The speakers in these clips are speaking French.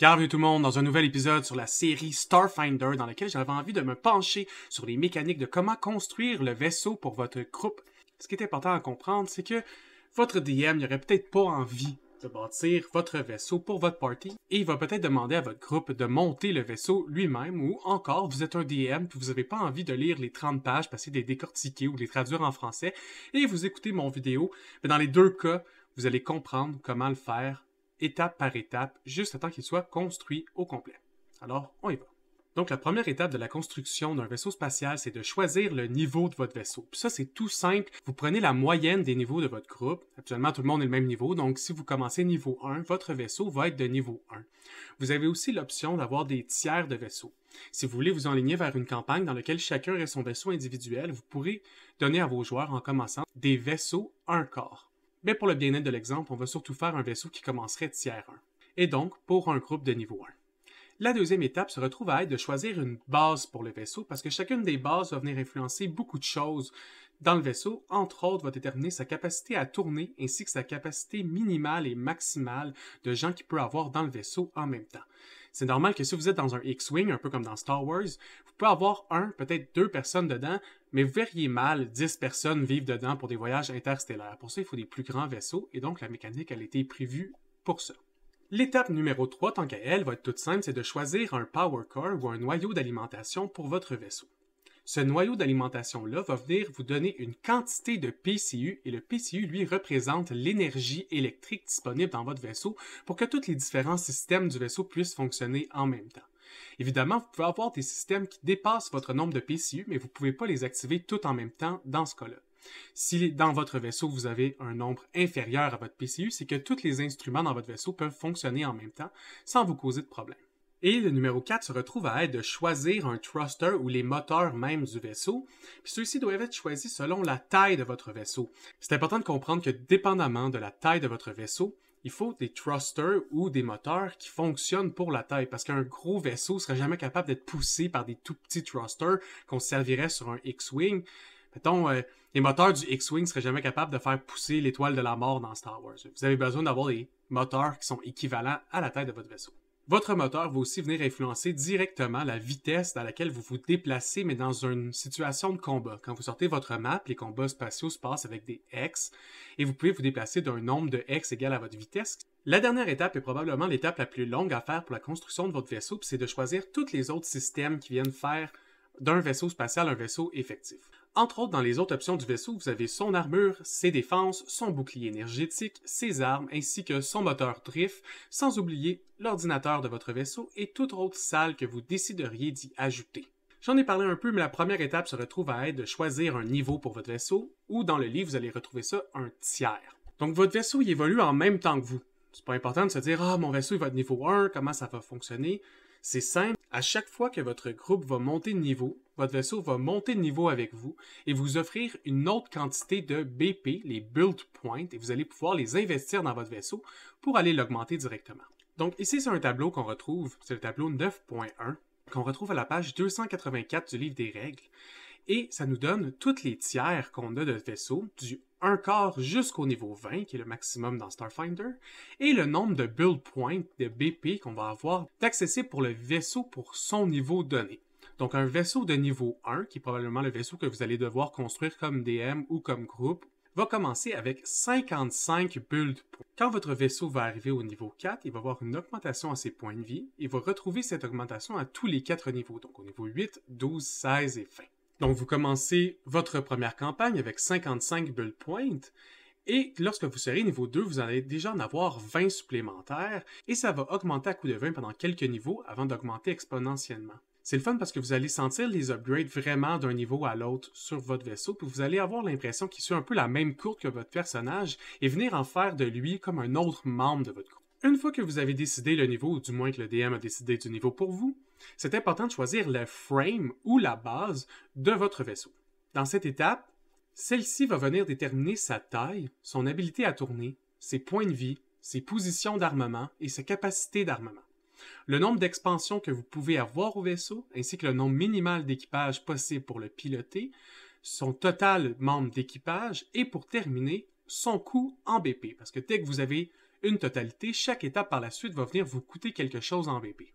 Bienvenue tout le monde dans un nouvel épisode sur la série Starfinder dans lequel j'avais envie de me pencher sur les mécaniques de comment construire le vaisseau pour votre groupe. Ce qui est important à comprendre, c'est que votre DM n'aurait peut-être pas envie de bâtir votre vaisseau pour votre party et il va peut-être demander à votre groupe de monter le vaisseau lui-même ou encore vous êtes un DM et vous n'avez pas envie de lire les 30 pages, passer des décortiquer ou les traduire en français et vous écoutez mon vidéo. Mais dans les deux cas, vous allez comprendre comment le faire étape par étape juste à temps qu'il soit construit au complet. Alors, on y va. Donc, la première étape de la construction d'un vaisseau spatial, c'est de choisir le niveau de votre vaisseau. Puis ça, c'est tout simple. Vous prenez la moyenne des niveaux de votre groupe. Actuellement, tout le monde est le même niveau. Donc, si vous commencez niveau 1, votre vaisseau va être de niveau 1. Vous avez aussi l'option d'avoir des tiers de vaisseaux. Si vous voulez vous enligner vers une campagne dans laquelle chacun aurait son vaisseau individuel, vous pourrez donner à vos joueurs, en commençant, des vaisseaux un corps mais pour le bien-être de l'exemple, on va surtout faire un vaisseau qui commencerait tiers 1, et donc pour un groupe de niveau 1. La deuxième étape se retrouve à être de choisir une base pour le vaisseau, parce que chacune des bases va venir influencer beaucoup de choses dans le vaisseau, entre autres, va déterminer sa capacité à tourner ainsi que sa capacité minimale et maximale de gens qu'il peut avoir dans le vaisseau en même temps. C'est normal que si vous êtes dans un X-Wing, un peu comme dans Star Wars, vous pouvez avoir un, peut-être deux personnes dedans, mais vous verriez mal 10 personnes vivent dedans pour des voyages interstellaires. Pour ça, il faut des plus grands vaisseaux, et donc la mécanique, a été prévue pour ça. L'étape numéro 3, tant qu'à elle, va être toute simple, c'est de choisir un power core ou un noyau d'alimentation pour votre vaisseau. Ce noyau d'alimentation-là va venir vous donner une quantité de PCU et le PCU, lui, représente l'énergie électrique disponible dans votre vaisseau pour que tous les différents systèmes du vaisseau puissent fonctionner en même temps. Évidemment, vous pouvez avoir des systèmes qui dépassent votre nombre de PCU, mais vous ne pouvez pas les activer tout en même temps dans ce cas-là. Si dans votre vaisseau, vous avez un nombre inférieur à votre PCU, c'est que tous les instruments dans votre vaisseau peuvent fonctionner en même temps sans vous causer de problème. Et le numéro 4 se retrouve à être de choisir un thruster ou les moteurs même du vaisseau, puis ceux-ci doivent être choisis selon la taille de votre vaisseau. C'est important de comprendre que dépendamment de la taille de votre vaisseau, il faut des thrusters ou des moteurs qui fonctionnent pour la taille parce qu'un gros vaisseau serait jamais capable d'être poussé par des tout petits thrusters qu'on servirait sur un X-Wing. Mettons, euh, les moteurs du X-Wing seraient jamais capables de faire pousser l'étoile de la mort dans Star Wars. Vous avez besoin d'avoir des moteurs qui sont équivalents à la taille de votre vaisseau. Votre moteur va aussi venir influencer directement la vitesse dans laquelle vous vous déplacez, mais dans une situation de combat. Quand vous sortez votre map, les combats spatiaux se passent avec des X, et vous pouvez vous déplacer d'un nombre de X égal à votre vitesse. La dernière étape est probablement l'étape la plus longue à faire pour la construction de votre vaisseau, puis c'est de choisir tous les autres systèmes qui viennent faire d'un vaisseau spatial un vaisseau effectif. Entre autres, dans les autres options du vaisseau, vous avez son armure, ses défenses, son bouclier énergétique, ses armes, ainsi que son moteur drift, sans oublier l'ordinateur de votre vaisseau et toute autre salle que vous décideriez d'y ajouter. J'en ai parlé un peu, mais la première étape se retrouve à être de choisir un niveau pour votre vaisseau, ou dans le livre, vous allez retrouver ça un tiers. Donc votre vaisseau y évolue en même temps que vous. C'est pas important de se dire Ah, mon vaisseau il va niveau 1, comment ça va fonctionner. C'est simple, à chaque fois que votre groupe va monter de niveau, votre vaisseau va monter de niveau avec vous et vous offrir une autre quantité de BP, les Build Points, et vous allez pouvoir les investir dans votre vaisseau pour aller l'augmenter directement. Donc ici, c'est un tableau qu'on retrouve, c'est le tableau 9.1, qu'on retrouve à la page 284 du livre des règles. Et ça nous donne toutes les tiers qu'on a de vaisseau, du 1 quart jusqu'au niveau 20, qui est le maximum dans Starfinder, et le nombre de build points de BP qu'on va avoir d'accessible pour le vaisseau pour son niveau donné. Donc un vaisseau de niveau 1, qui est probablement le vaisseau que vous allez devoir construire comme DM ou comme groupe, va commencer avec 55 bulles points. Quand votre vaisseau va arriver au niveau 4, il va avoir une augmentation à ses points de vie. Il va retrouver cette augmentation à tous les 4 niveaux, donc au niveau 8, 12, 16 et 20. Donc vous commencez votre première campagne avec 55 bulles points et lorsque vous serez niveau 2, vous allez déjà en avoir 20 supplémentaires et ça va augmenter à coup de 20 pendant quelques niveaux avant d'augmenter exponentiellement. C'est le fun parce que vous allez sentir les upgrades vraiment d'un niveau à l'autre sur votre vaisseau, puis vous allez avoir l'impression qu'il suit un peu la même courte que votre personnage et venir en faire de lui comme un autre membre de votre groupe. Une fois que vous avez décidé le niveau, ou du moins que le DM a décidé du niveau pour vous, c'est important de choisir le frame ou la base de votre vaisseau. Dans cette étape, celle-ci va venir déterminer sa taille, son habilité à tourner, ses points de vie, ses positions d'armement et sa capacité d'armement. Le nombre d'expansions que vous pouvez avoir au vaisseau, ainsi que le nombre minimal d'équipage possible pour le piloter, son total membre d'équipage et pour terminer, son coût en BP. Parce que dès que vous avez une totalité, chaque étape par la suite va venir vous coûter quelque chose en BP.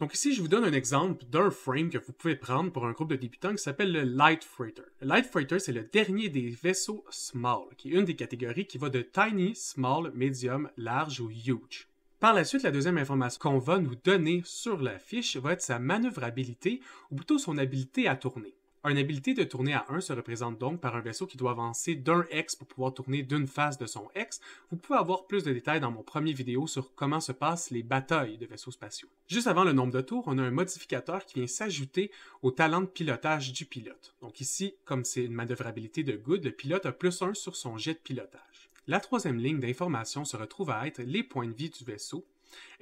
Donc ici, je vous donne un exemple d'un frame que vous pouvez prendre pour un groupe de débutants qui s'appelle le Light Freighter. Le Light Freighter, c'est le dernier des vaisseaux small, qui est une des catégories qui va de tiny, small, medium, large ou huge. Par la suite, la deuxième information qu'on va nous donner sur la fiche va être sa manœuvrabilité, ou plutôt son habileté à tourner. Une habilité de tourner à 1 se représente donc par un vaisseau qui doit avancer d'un X pour pouvoir tourner d'une face de son X. Vous pouvez avoir plus de détails dans mon premier vidéo sur comment se passent les batailles de vaisseaux spatiaux. Juste avant le nombre de tours, on a un modificateur qui vient s'ajouter au talent de pilotage du pilote. Donc ici, comme c'est une manœuvrabilité de good, le pilote a plus 1 sur son jet de pilotage. La troisième ligne d'information se retrouve à être les points de vie du vaisseau,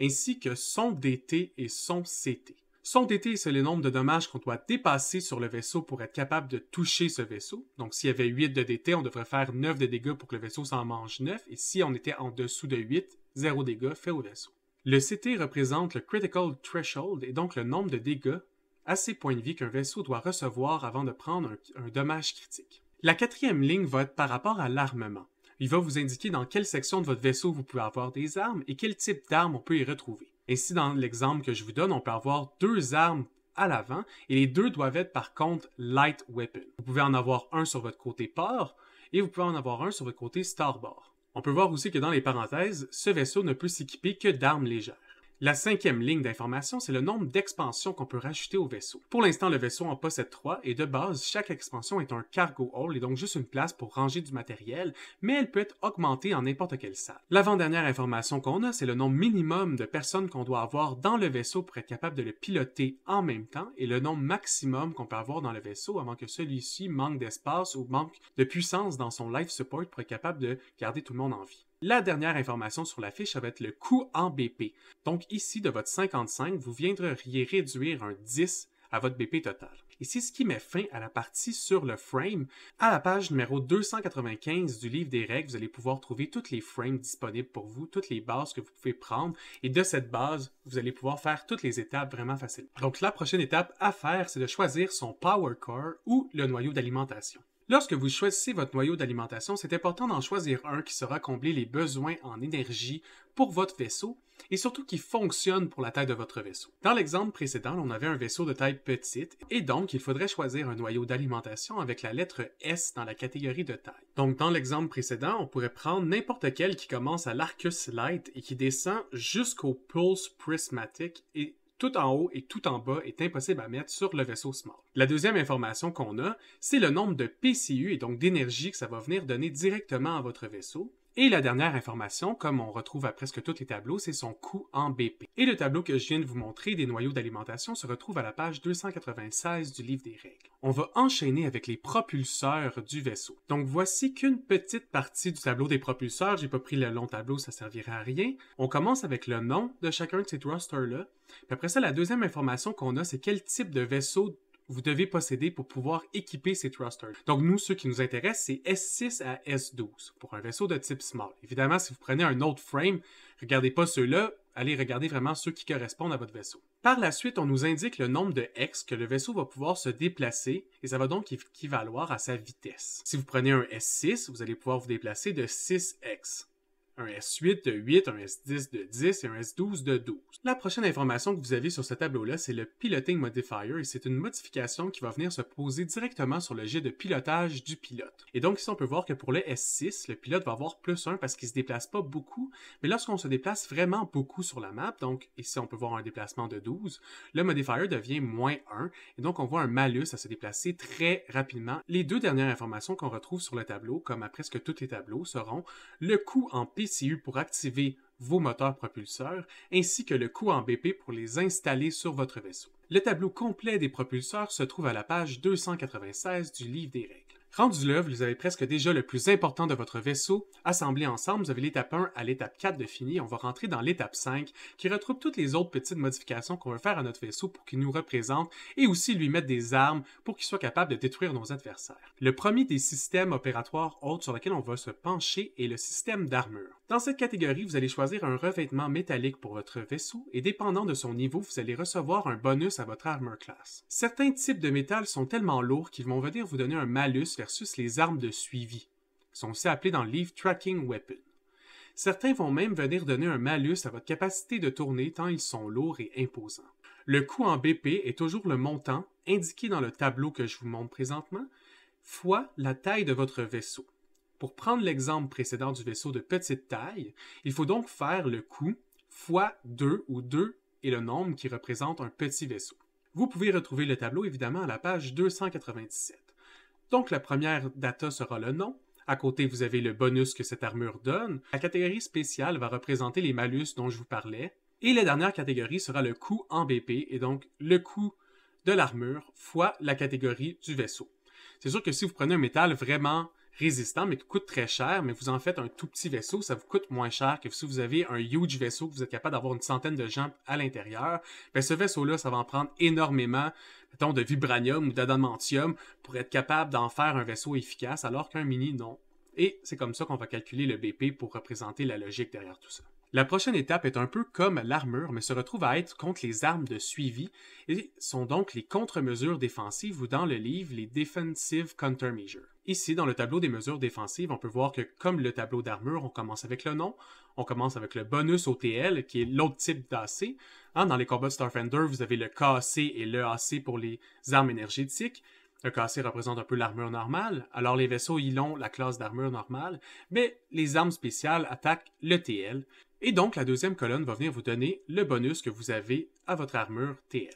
ainsi que son DT et son CT. Son DT, c'est le nombre de dommages qu'on doit dépasser sur le vaisseau pour être capable de toucher ce vaisseau. Donc, s'il y avait 8 de DT, on devrait faire 9 de dégâts pour que le vaisseau s'en mange 9. Et si on était en dessous de 8, 0 dégâts fait au vaisseau. Le CT représente le Critical Threshold et donc le nombre de dégâts à ces points de vie qu'un vaisseau doit recevoir avant de prendre un, un dommage critique. La quatrième ligne va être par rapport à l'armement. Il va vous indiquer dans quelle section de votre vaisseau vous pouvez avoir des armes et quel type d'armes on peut y retrouver. Ainsi, dans l'exemple que je vous donne, on peut avoir deux armes à l'avant et les deux doivent être par contre light weapon. Vous pouvez en avoir un sur votre côté port et vous pouvez en avoir un sur votre côté starboard. On peut voir aussi que dans les parenthèses, ce vaisseau ne peut s'équiper que d'armes légères. La cinquième ligne d'information, c'est le nombre d'expansions qu'on peut rajouter au vaisseau. Pour l'instant, le vaisseau en possède trois et de base, chaque expansion est un cargo hall et donc juste une place pour ranger du matériel, mais elle peut être augmentée en n'importe quelle salle. L'avant-dernière information qu'on a, c'est le nombre minimum de personnes qu'on doit avoir dans le vaisseau pour être capable de le piloter en même temps et le nombre maximum qu'on peut avoir dans le vaisseau avant que celui-ci manque d'espace ou manque de puissance dans son life support pour être capable de garder tout le monde en vie. La dernière information sur la fiche, va être le coût en BP. Donc ici, de votre 55, vous viendriez réduire un 10 à votre BP total. Et c'est ce qui met fin à la partie sur le frame. À la page numéro 295 du livre des règles, vous allez pouvoir trouver toutes les frames disponibles pour vous, toutes les bases que vous pouvez prendre. Et de cette base, vous allez pouvoir faire toutes les étapes vraiment facilement. Donc la prochaine étape à faire, c'est de choisir son power core ou le noyau d'alimentation. Lorsque vous choisissez votre noyau d'alimentation, c'est important d'en choisir un qui saura combler les besoins en énergie pour votre vaisseau et surtout qui fonctionne pour la taille de votre vaisseau. Dans l'exemple précédent, on avait un vaisseau de taille petite et donc il faudrait choisir un noyau d'alimentation avec la lettre S dans la catégorie de taille. Donc dans l'exemple précédent, on pourrait prendre n'importe quel qui commence à l'Arcus Light et qui descend jusqu'au Pulse Prismatic et tout en haut et tout en bas est impossible à mettre sur le vaisseau Smart. La deuxième information qu'on a, c'est le nombre de PCU et donc d'énergie que ça va venir donner directement à votre vaisseau. Et la dernière information, comme on retrouve à presque tous les tableaux, c'est son coût en BP. Et le tableau que je viens de vous montrer des noyaux d'alimentation se retrouve à la page 296 du livre des règles. On va enchaîner avec les propulseurs du vaisseau. Donc voici qu'une petite partie du tableau des propulseurs, j'ai pas pris le long tableau, ça servirait à rien. On commence avec le nom de chacun de ces thrusters-là. Puis après ça, la deuxième information qu'on a, c'est quel type de vaisseau vous devez posséder pour pouvoir équiper ces thrusters. Donc nous, ce qui nous intéresse, c'est S6 à S12 pour un vaisseau de type small. Évidemment, si vous prenez un autre frame, regardez pas ceux-là, allez regarder vraiment ceux qui correspondent à votre vaisseau. Par la suite, on nous indique le nombre de x que le vaisseau va pouvoir se déplacer et ça va donc équivaloir à sa vitesse. Si vous prenez un S6, vous allez pouvoir vous déplacer de 6 x un S8 de 8, un S10 de 10 et un S12 de 12. La prochaine information que vous avez sur ce tableau-là, c'est le Piloting Modifier et c'est une modification qui va venir se poser directement sur le jet de pilotage du pilote. Et donc ici, on peut voir que pour le S6, le pilote va avoir plus 1 parce qu'il ne se déplace pas beaucoup, mais lorsqu'on se déplace vraiment beaucoup sur la map, donc ici on peut voir un déplacement de 12, le modifier devient moins 1 et donc on voit un malus à se déplacer très rapidement. Les deux dernières informations qu'on retrouve sur le tableau, comme à presque tous les tableaux, seront le coût en p PCU pour activer vos moteurs propulseurs, ainsi que le coût en BP pour les installer sur votre vaisseau. Le tableau complet des propulseurs se trouve à la page 296 du livre des règles. Rendu là, vous avez presque déjà le plus important de votre vaisseau assemblé ensemble. Vous avez l'étape 1 à l'étape 4 de fini. On va rentrer dans l'étape 5 qui retrouve toutes les autres petites modifications qu'on veut faire à notre vaisseau pour qu'il nous représente et aussi lui mettre des armes pour qu'il soit capable de détruire nos adversaires. Le premier des systèmes opératoires autres sur lesquels on va se pencher est le système d'armure. Dans cette catégorie, vous allez choisir un revêtement métallique pour votre vaisseau et dépendant de son niveau, vous allez recevoir un bonus à votre armor class. Certains types de métal sont tellement lourds qu'ils vont venir vous donner un malus versus les armes de suivi. qui sont aussi appelées dans le livre Tracking Weapon. Certains vont même venir donner un malus à votre capacité de tourner tant ils sont lourds et imposants. Le coût en BP est toujours le montant indiqué dans le tableau que je vous montre présentement, fois la taille de votre vaisseau. Pour prendre l'exemple précédent du vaisseau de petite taille, il faut donc faire le coût fois 2 ou 2 est le nombre qui représente un petit vaisseau. Vous pouvez retrouver le tableau évidemment à la page 297. Donc la première data sera le nom, à côté, vous avez le bonus que cette armure donne. La catégorie spéciale va représenter les malus dont je vous parlais. Et la dernière catégorie sera le coût en BP, et donc le coût de l'armure fois la catégorie du vaisseau. C'est sûr que si vous prenez un métal vraiment résistant, mais qui coûte très cher, mais vous en faites un tout petit vaisseau, ça vous coûte moins cher que si vous avez un huge vaisseau que vous êtes capable d'avoir une centaine de jambes à l'intérieur. mais ben, ce vaisseau-là, ça va en prendre énormément, de vibranium ou d'adamantium pour être capable d'en faire un vaisseau efficace, alors qu'un mini, non. Et c'est comme ça qu'on va calculer le BP pour représenter la logique derrière tout ça. La prochaine étape est un peu comme l'armure, mais se retrouve à être contre les armes de suivi et sont donc les contre-mesures défensives ou dans le livre les Defensive Countermeasures. Ici, dans le tableau des mesures défensives, on peut voir que comme le tableau d'armure, on commence avec le nom, on commence avec le bonus TL qui est l'autre type d'AC. Hein, dans les combats de Starfender, vous avez le KAC et le AC pour les armes énergétiques. Le KAC représente un peu l'armure normale, alors les vaisseaux, ils ont la classe d'armure normale, mais les armes spéciales attaquent le TL. Et donc, la deuxième colonne va venir vous donner le bonus que vous avez à votre armure TL.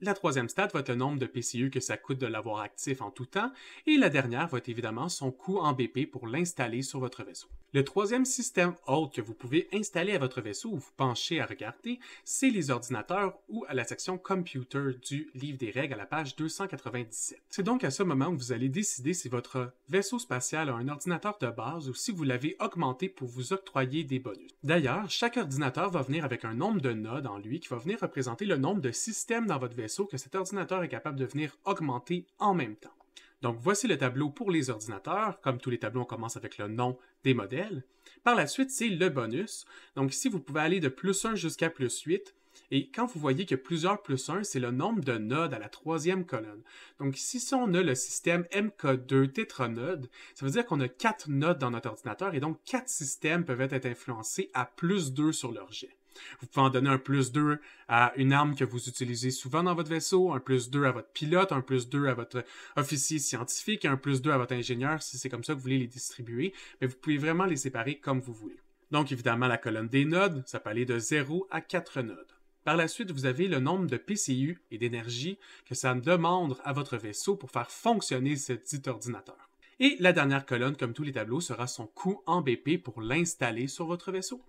La troisième stat va le nombre de PCU que ça coûte de l'avoir actif en tout temps. Et la dernière va évidemment son coût en BP pour l'installer sur votre vaisseau. Le troisième système HOLD que vous pouvez installer à votre vaisseau ou vous pencher à regarder, c'est les ordinateurs ou à la section Computer du livre des règles à la page 297. C'est donc à ce moment où vous allez décider si votre vaisseau spatial a un ordinateur de base ou si vous l'avez augmenté pour vous octroyer des bonus. D'ailleurs, chaque ordinateur va venir avec un nombre de nodes en lui qui va venir représenter le nombre de systèmes dans votre vaisseau que cet ordinateur est capable de venir augmenter en même temps. Donc voici le tableau pour les ordinateurs. Comme tous les tableaux, on commence avec le nom des modèles. Par la suite, c'est le bonus. Donc ici, vous pouvez aller de plus 1 jusqu'à plus 8. Et quand vous voyez que plusieurs plus 1, c'est le nombre de nodes à la troisième colonne. Donc ici, si on a le système MK2 tétranode, ça veut dire qu'on a quatre nodes dans notre ordinateur et donc quatre systèmes peuvent être influencés à plus 2 sur leur jet. Vous pouvez en donner un plus 2 à une arme que vous utilisez souvent dans votre vaisseau, un plus 2 à votre pilote, un plus 2 à votre officier scientifique, un plus 2 à votre ingénieur, si c'est comme ça que vous voulez les distribuer, mais vous pouvez vraiment les séparer comme vous voulez. Donc évidemment, la colonne des nodes, ça peut aller de 0 à 4 nodes. Par la suite, vous avez le nombre de PCU et d'énergie que ça demande à votre vaisseau pour faire fonctionner ce dit ordinateur. Et la dernière colonne, comme tous les tableaux, sera son coût en BP pour l'installer sur votre vaisseau.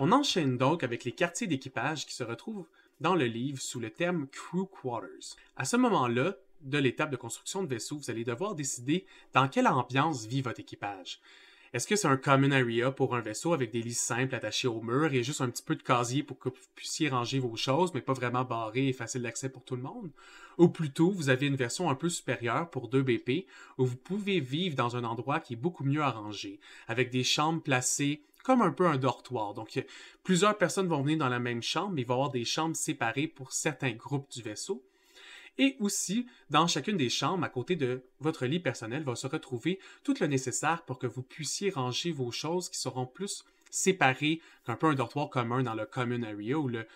On enchaîne donc avec les quartiers d'équipage qui se retrouvent dans le livre sous le terme Crew Quarters. À ce moment-là, de l'étape de construction de vaisseau, vous allez devoir décider dans quelle ambiance vit votre équipage. Est-ce que c'est un common area pour un vaisseau avec des lits simples attachés au mur et juste un petit peu de casier pour que vous puissiez ranger vos choses, mais pas vraiment barré et facile d'accès pour tout le monde? Ou plutôt, vous avez une version un peu supérieure pour deux BP où vous pouvez vivre dans un endroit qui est beaucoup mieux arrangé, avec des chambres placées comme un peu un dortoir. Donc, plusieurs personnes vont venir dans la même chambre, mais il va y avoir des chambres séparées pour certains groupes du vaisseau. Et aussi, dans chacune des chambres, à côté de votre lit personnel, va se retrouver tout le nécessaire pour que vous puissiez ranger vos choses qui seront plus séparées qu'un peu un dortoir commun dans le common area ou le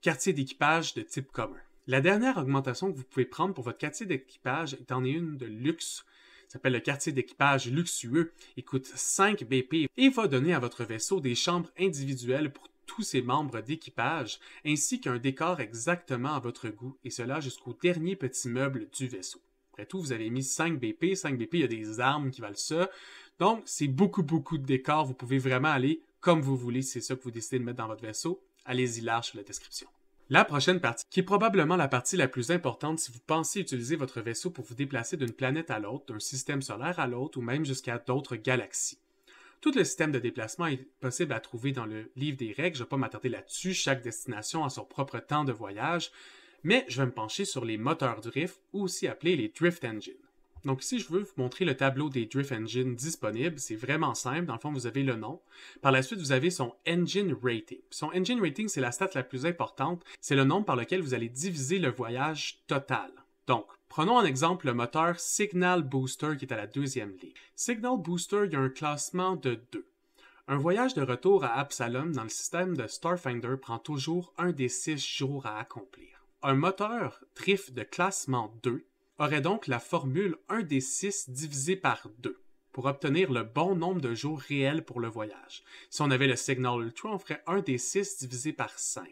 quartier d'équipage de type commun. La dernière augmentation que vous pouvez prendre pour votre quartier d'équipage est une de luxe s'appelle le quartier d'équipage luxueux. Il coûte 5 BP et va donner à votre vaisseau des chambres individuelles pour tous ses membres d'équipage, ainsi qu'un décor exactement à votre goût, et cela jusqu'au dernier petit meuble du vaisseau. Après tout, vous avez mis 5 BP. 5 BP, il y a des armes qui valent ça. Donc, c'est beaucoup, beaucoup de décors. Vous pouvez vraiment aller comme vous voulez. C'est ça que vous décidez de mettre dans votre vaisseau. Allez-y large sur la description. La prochaine partie, qui est probablement la partie la plus importante si vous pensez utiliser votre vaisseau pour vous déplacer d'une planète à l'autre, d'un système solaire à l'autre ou même jusqu'à d'autres galaxies. Tout le système de déplacement est possible à trouver dans le livre des règles, je ne vais pas m'attarder là-dessus, chaque destination a son propre temps de voyage, mais je vais me pencher sur les moteurs drift, ou aussi appelés les drift engines. Donc ici, je veux vous montrer le tableau des Drift Engines disponibles. C'est vraiment simple. Dans le fond, vous avez le nom. Par la suite, vous avez son Engine Rating. Son Engine Rating, c'est la stat la plus importante. C'est le nombre par lequel vous allez diviser le voyage total. Donc, prenons un exemple le moteur Signal Booster qui est à la deuxième ligne. Signal Booster, il y a un classement de 2. Un voyage de retour à Absalom dans le système de Starfinder prend toujours un des six jours à accomplir. Un moteur drift de classement 2 aurait donc la formule 1 des 6 divisé par 2 pour obtenir le bon nombre de jours réels pour le voyage. Si on avait le Signal Ultra, on ferait 1 des 6 divisé par 5.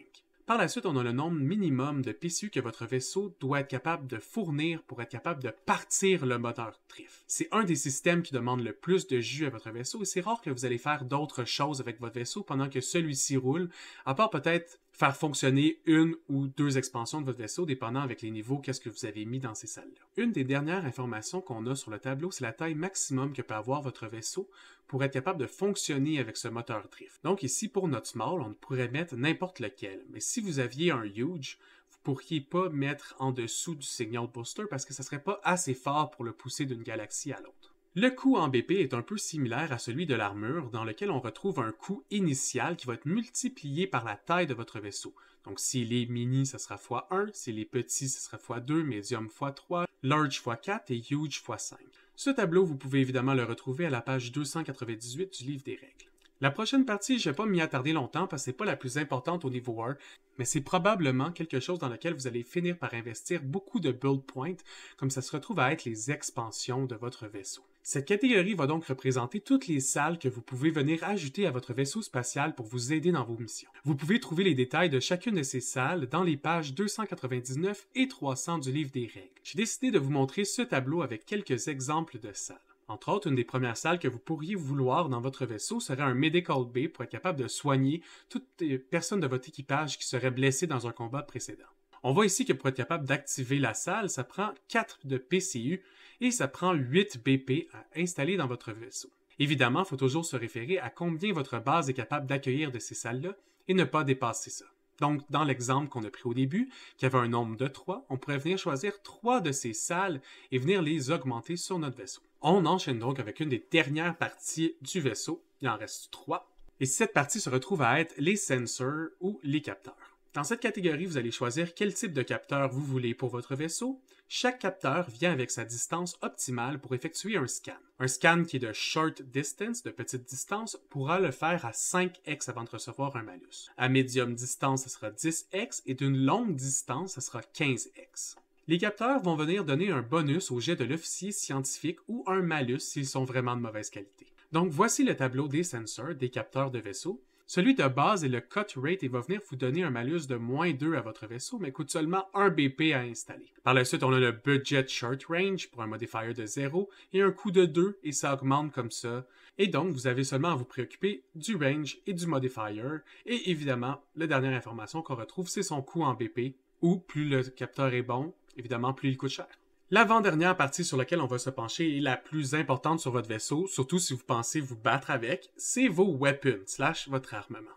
Par la suite, on a le nombre minimum de PCU que votre vaisseau doit être capable de fournir pour être capable de partir le moteur TRIF. C'est un des systèmes qui demande le plus de jus à votre vaisseau et c'est rare que vous allez faire d'autres choses avec votre vaisseau pendant que celui-ci roule, à part peut-être faire fonctionner une ou deux expansions de votre vaisseau, dépendant avec les niveaux, qu'est-ce que vous avez mis dans ces salles-là. Une des dernières informations qu'on a sur le tableau, c'est la taille maximum que peut avoir votre vaisseau pour être capable de fonctionner avec ce moteur drift. Donc ici, pour notre small, on pourrait mettre n'importe lequel. Mais si vous aviez un huge, vous pourriez pas mettre en dessous du signal booster parce que ça serait pas assez fort pour le pousser d'une galaxie à l'autre. Le coût en BP est un peu similaire à celui de l'armure, dans lequel on retrouve un coût initial qui va être multiplié par la taille de votre vaisseau. Donc s'il est mini, ce sera x1, s'il est petit, ce sera x2, medium x3, large x4 et huge x5. Ce tableau, vous pouvez évidemment le retrouver à la page 298 du livre des règles. La prochaine partie, je ne vais pas m'y attarder longtemps parce que ce n'est pas la plus importante au niveau 1, mais c'est probablement quelque chose dans lequel vous allez finir par investir beaucoup de build points, comme ça se retrouve à être les expansions de votre vaisseau. Cette catégorie va donc représenter toutes les salles que vous pouvez venir ajouter à votre vaisseau spatial pour vous aider dans vos missions. Vous pouvez trouver les détails de chacune de ces salles dans les pages 299 et 300 du livre des règles. J'ai décidé de vous montrer ce tableau avec quelques exemples de salles. Entre autres, une des premières salles que vous pourriez vouloir dans votre vaisseau serait un Medical Bay pour être capable de soigner toute personne de votre équipage qui serait blessée dans un combat précédent. On voit ici que pour être capable d'activer la salle, ça prend 4 de PCU et ça prend 8 BP à installer dans votre vaisseau. Évidemment, il faut toujours se référer à combien votre base est capable d'accueillir de ces salles-là et ne pas dépasser ça. Donc, dans l'exemple qu'on a pris au début, qui avait un nombre de 3, on pourrait venir choisir 3 de ces salles et venir les augmenter sur notre vaisseau. On enchaîne donc avec une des dernières parties du vaisseau, il en reste 3, et cette partie se retrouve à être les sensors ou les capteurs. Dans cette catégorie, vous allez choisir quel type de capteur vous voulez pour votre vaisseau. Chaque capteur vient avec sa distance optimale pour effectuer un scan. Un scan qui est de short distance, de petite distance, pourra le faire à 5x avant de recevoir un malus. À médium distance, ce sera 10x et d'une longue distance, ce sera 15x. Les capteurs vont venir donner un bonus au jet de l'officier scientifique ou un malus s'ils sont vraiment de mauvaise qualité. Donc voici le tableau des sensors, des capteurs de vaisseau. Celui de base est le cut rate et va venir vous donner un malus de moins 2 à votre vaisseau, mais coûte seulement 1 BP à installer. Par la suite, on a le budget short range pour un modifier de 0 et un coût de 2 et ça augmente comme ça. Et donc, vous avez seulement à vous préoccuper du range et du modifier. Et évidemment, la dernière information qu'on retrouve, c'est son coût en BP, ou plus le capteur est bon, évidemment, plus il coûte cher. L'avant-dernière partie sur laquelle on va se pencher est la plus importante sur votre vaisseau, surtout si vous pensez vous battre avec, c'est vos weapons slash votre armement.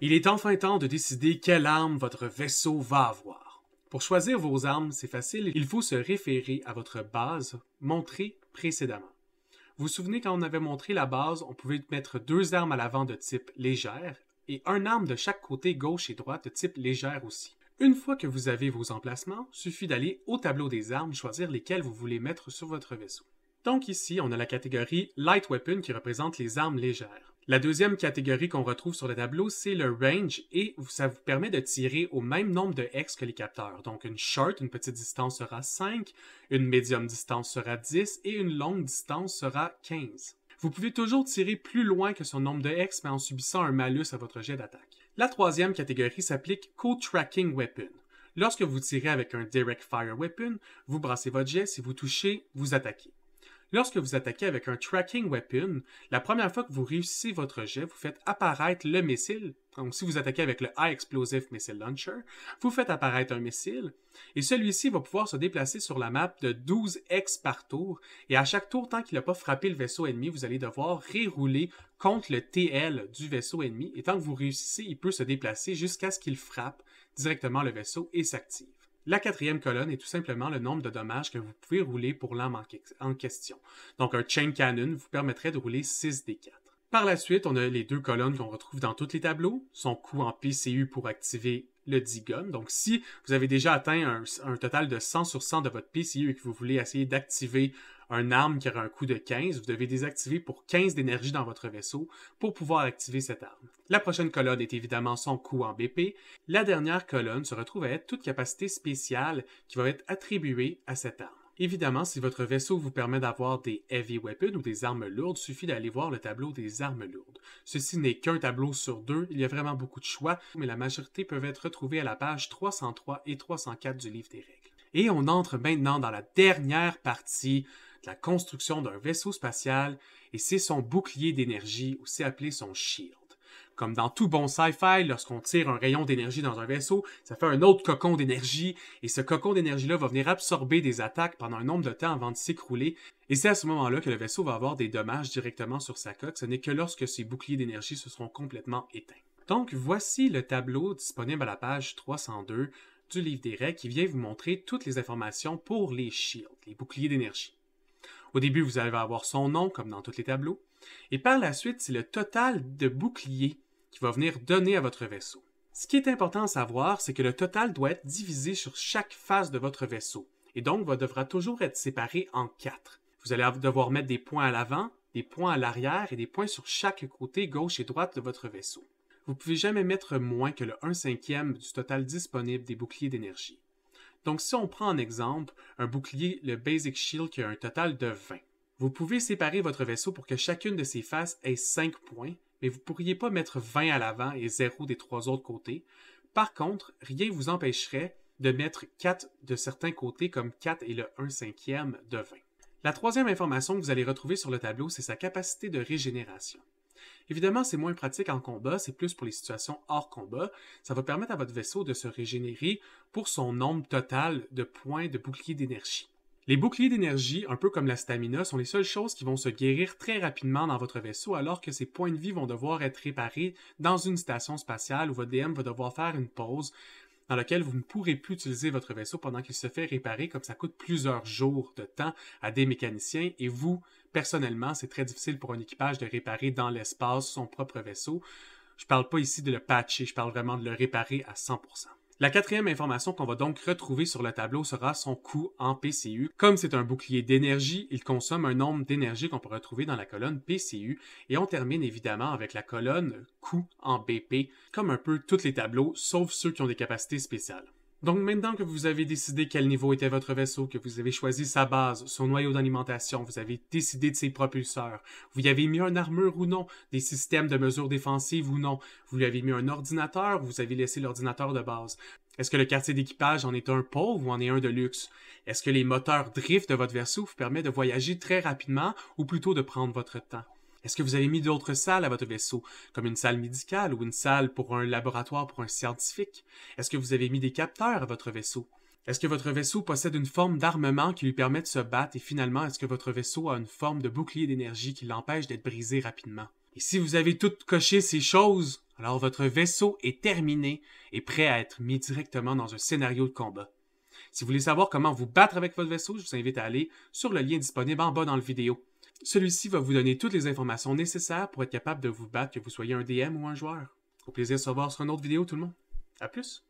Il est enfin temps de décider quelle arme votre vaisseau va avoir. Pour choisir vos armes, c'est facile, il faut se référer à votre base montrée précédemment. Vous vous souvenez quand on avait montré la base, on pouvait mettre deux armes à l'avant de type légère et un arme de chaque côté gauche et droite de type légère aussi. Une fois que vous avez vos emplacements, suffit d'aller au tableau des armes choisir lesquelles vous voulez mettre sur votre vaisseau. Donc ici, on a la catégorie Light Weapon qui représente les armes légères. La deuxième catégorie qu'on retrouve sur le tableau, c'est le range et ça vous permet de tirer au même nombre de hex que les capteurs. Donc une short, une petite distance sera 5, une médium distance sera 10 et une longue distance sera 15. Vous pouvez toujours tirer plus loin que son nombre de hex mais en subissant un malus à votre jet d'attaque. La troisième catégorie s'applique « tracking weapon. Lorsque vous tirez avec un direct fire weapon, vous brassez votre jet, si vous touchez, vous attaquez. Lorsque vous attaquez avec un tracking weapon, la première fois que vous réussissez votre jet, vous faites apparaître le missile. Donc, si vous attaquez avec le High Explosive Missile Launcher, vous faites apparaître un missile et celui-ci va pouvoir se déplacer sur la map de 12 X par tour. Et à chaque tour, tant qu'il n'a pas frappé le vaisseau ennemi, vous allez devoir rérouler contre le TL du vaisseau ennemi. Et tant que vous réussissez, il peut se déplacer jusqu'à ce qu'il frappe directement le vaisseau et s'active. La quatrième colonne est tout simplement le nombre de dommages que vous pouvez rouler pour l'arme en question. Donc un chain cannon vous permettrait de rouler 6 des 4. Par la suite, on a les deux colonnes qu'on retrouve dans tous les tableaux, son coût en PCU pour activer le DIGON. Donc, si vous avez déjà atteint un, total de 100 sur 100 de votre PCU et que vous voulez essayer d'activer un arme qui aura un coût de 15, vous devez désactiver pour 15 d'énergie dans votre vaisseau pour pouvoir activer cette arme. La prochaine colonne est évidemment son coût en BP. La dernière colonne se retrouve à être toute capacité spéciale qui va être attribuée à cette arme. Évidemment, si votre vaisseau vous permet d'avoir des heavy weapons ou des armes lourdes, il suffit d'aller voir le tableau des armes lourdes. Ceci n'est qu'un tableau sur deux, il y a vraiment beaucoup de choix, mais la majorité peuvent être retrouvés à la page 303 et 304 du livre des règles. Et on entre maintenant dans la dernière partie de la construction d'un vaisseau spatial, et c'est son bouclier d'énergie, aussi appelé son shield. Comme dans tout bon sci-fi, lorsqu'on tire un rayon d'énergie dans un vaisseau, ça fait un autre cocon d'énergie, et ce cocon d'énergie-là va venir absorber des attaques pendant un nombre de temps avant de s'écrouler, et c'est à ce moment-là que le vaisseau va avoir des dommages directement sur sa coque, ce n'est que lorsque ses boucliers d'énergie se seront complètement éteints. Donc voici le tableau disponible à la page 302 du livre des règles qui vient vous montrer toutes les informations pour les shields, les boucliers d'énergie. Au début, vous allez avoir son nom, comme dans tous les tableaux, et par la suite, c'est le total de boucliers qui va venir donner à votre vaisseau. Ce qui est important à savoir, c'est que le total doit être divisé sur chaque face de votre vaisseau, et donc va devra toujours être séparé en quatre. Vous allez devoir mettre des points à l'avant, des points à l'arrière et des points sur chaque côté gauche et droite de votre vaisseau. Vous ne pouvez jamais mettre moins que le 1 cinquième du total disponible des boucliers d'énergie. Donc si on prend en exemple un bouclier, le Basic Shield qui a un total de 20, vous pouvez séparer votre vaisseau pour que chacune de ses faces ait 5 points mais vous ne pourriez pas mettre 20 à l'avant et 0 des trois autres côtés. Par contre, rien ne vous empêcherait de mettre 4 de certains côtés comme 4 et le 1 cinquième de 20. La troisième information que vous allez retrouver sur le tableau, c'est sa capacité de régénération. Évidemment, c'est moins pratique en combat, c'est plus pour les situations hors combat. Ça va permettre à votre vaisseau de se régénérer pour son nombre total de points de bouclier d'énergie. Les boucliers d'énergie, un peu comme la stamina, sont les seules choses qui vont se guérir très rapidement dans votre vaisseau alors que ces points de vie vont devoir être réparés dans une station spatiale où votre DM va devoir faire une pause dans laquelle vous ne pourrez plus utiliser votre vaisseau pendant qu'il se fait réparer comme ça coûte plusieurs jours de temps à des mécaniciens et vous, personnellement, c'est très difficile pour un équipage de réparer dans l'espace son propre vaisseau. Je ne parle pas ici de le patcher, je parle vraiment de le réparer à 100%. La quatrième information qu'on va donc retrouver sur le tableau sera son coût en PCU. Comme c'est un bouclier d'énergie, il consomme un nombre d'énergie qu'on peut retrouver dans la colonne PCU et on termine évidemment avec la colonne coût en BP, comme un peu tous les tableaux sauf ceux qui ont des capacités spéciales. Donc maintenant que vous avez décidé quel niveau était votre vaisseau, que vous avez choisi sa base, son noyau d'alimentation, vous avez décidé de ses propulseurs, vous y avez mis une armure ou non, des systèmes de mesure défensives ou non, vous lui avez mis un ordinateur, ou vous avez laissé l'ordinateur de base. Est-ce que le quartier d'équipage en est un pauvre ou en est un de luxe? Est-ce que les moteurs drift de votre vaisseau vous permettent de voyager très rapidement ou plutôt de prendre votre temps? Est-ce que vous avez mis d'autres salles à votre vaisseau, comme une salle médicale ou une salle pour un laboratoire pour un scientifique? Est-ce que vous avez mis des capteurs à votre vaisseau? Est-ce que votre vaisseau possède une forme d'armement qui lui permet de se battre et finalement est-ce que votre vaisseau a une forme de bouclier d'énergie qui l'empêche d'être brisé rapidement? Et si vous avez toutes coché ces choses, alors votre vaisseau est terminé et prêt à être mis directement dans un scénario de combat. Si vous voulez savoir comment vous battre avec votre vaisseau, je vous invite à aller sur le lien disponible en bas dans la vidéo. Celui-ci va vous donner toutes les informations nécessaires pour être capable de vous battre, que vous soyez un DM ou un joueur. Au plaisir de se revoir sur une autre vidéo, tout le monde. À plus!